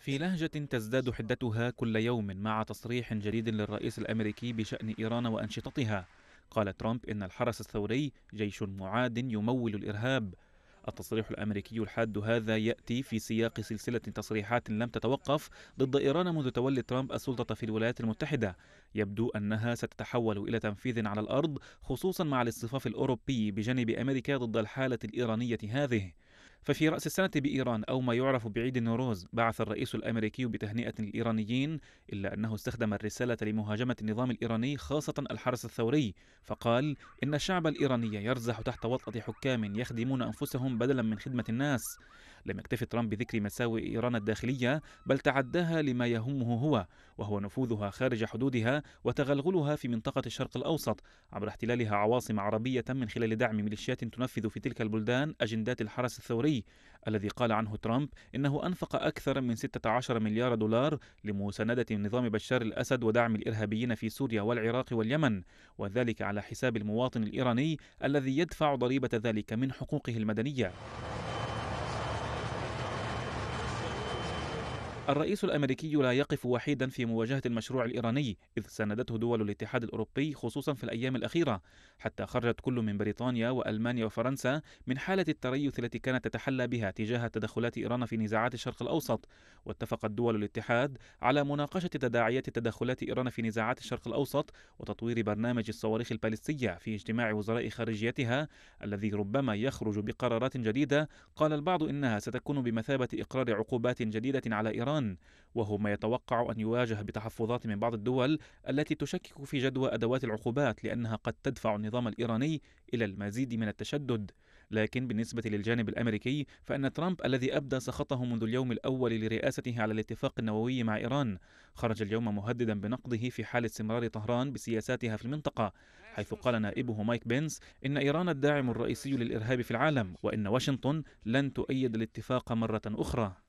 في لهجة تزداد حدتها كل يوم مع تصريح جديد للرئيس الأمريكي بشأن إيران وأنشطتها قال ترامب إن الحرس الثوري جيش معاد يمول الإرهاب التصريح الأمريكي الحاد هذا يأتي في سياق سلسلة تصريحات لم تتوقف ضد إيران منذ تولي ترامب السلطة في الولايات المتحدة يبدو أنها ستتحول إلى تنفيذ على الأرض خصوصا مع الاصطفاف الأوروبي بجانب أمريكا ضد الحالة الإيرانية هذه ففي رأس السنة بإيران أو ما يعرف بعيد النوروز بعث الرئيس الأمريكي بتهنئة الإيرانيين إلا أنه استخدم الرسالة لمهاجمة النظام الإيراني خاصة الحرس الثوري فقال إن الشعب الإيراني يرزح تحت وطأة حكام يخدمون أنفسهم بدلا من خدمة الناس لم يكتف ترامب بذكر مساوئ إيران الداخلية بل تعداها لما يهمه هو وهو نفوذها خارج حدودها وتغلغلها في منطقة الشرق الأوسط عبر احتلالها عواصم عربية من خلال دعم ميليشيات تنفذ في تلك البلدان أجندات الحرس الثوري الذي قال عنه ترامب إنه أنفق أكثر من 16 مليار دولار لمساندة نظام بشار الأسد ودعم الإرهابيين في سوريا والعراق واليمن وذلك على حساب المواطن الإيراني الذي يدفع ضريبة ذلك من حقوقه المدنية الرئيس الامريكي لا يقف وحيدا في مواجهه المشروع الايراني اذ ساندته دول الاتحاد الاوروبي خصوصا في الايام الاخيره حتى خرجت كل من بريطانيا والمانيا وفرنسا من حاله التريث التي كانت تتحلى بها تجاه تدخلات ايران في نزاعات الشرق الاوسط واتفقت دول الاتحاد على مناقشه تداعيات تدخلات ايران في نزاعات الشرق الاوسط وتطوير برنامج الصواريخ البالستيه في اجتماع وزراء خارجيتها الذي ربما يخرج بقرارات جديده قال البعض انها ستكون بمثابه اقرار عقوبات جديده على ايران إيران وهو ما يتوقع أن يواجه بتحفظات من بعض الدول التي تشكك في جدوى أدوات العقوبات لأنها قد تدفع النظام الإيراني إلى المزيد من التشدد لكن بالنسبة للجانب الأمريكي فإن ترامب الذي أبدى سخطه منذ اليوم الأول لرئاسته على الاتفاق النووي مع إيران خرج اليوم مهددا بنقضه في حال استمرار طهران بسياساتها في المنطقة حيث قال نائبه مايك بينس إن إيران الداعم الرئيسي للإرهاب في العالم وإن واشنطن لن تؤيد الاتفاق مرة أخرى